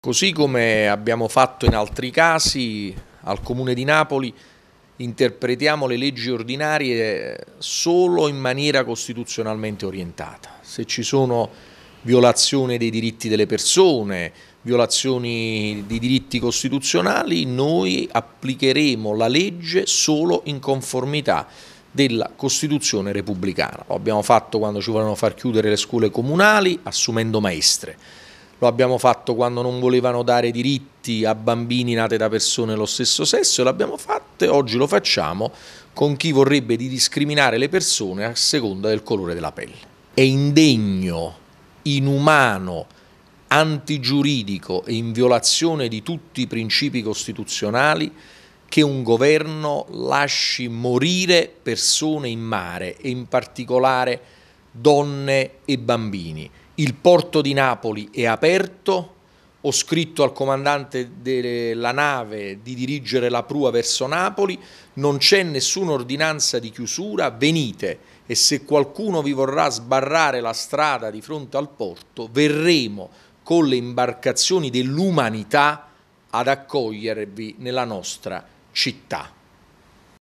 Così come abbiamo fatto in altri casi, al Comune di Napoli interpretiamo le leggi ordinarie solo in maniera costituzionalmente orientata. Se ci sono violazioni dei diritti delle persone, violazioni di diritti costituzionali, noi applicheremo la legge solo in conformità della Costituzione repubblicana. Lo abbiamo fatto quando ci volevano far chiudere le scuole comunali assumendo maestre, lo abbiamo fatto quando non volevano dare diritti a bambini nati da persone dello stesso sesso e l'abbiamo fatto e oggi lo facciamo con chi vorrebbe di discriminare le persone a seconda del colore della pelle. È indegno, inumano, antigiuridico e in violazione di tutti i principi costituzionali che un governo lasci morire persone in mare e in particolare donne e bambini. Il porto di Napoli è aperto, ho scritto al comandante della nave di dirigere la prua verso Napoli, non c'è nessuna ordinanza di chiusura, venite e se qualcuno vi vorrà sbarrare la strada di fronte al porto, verremo con le imbarcazioni dell'umanità ad accogliervi nella nostra città.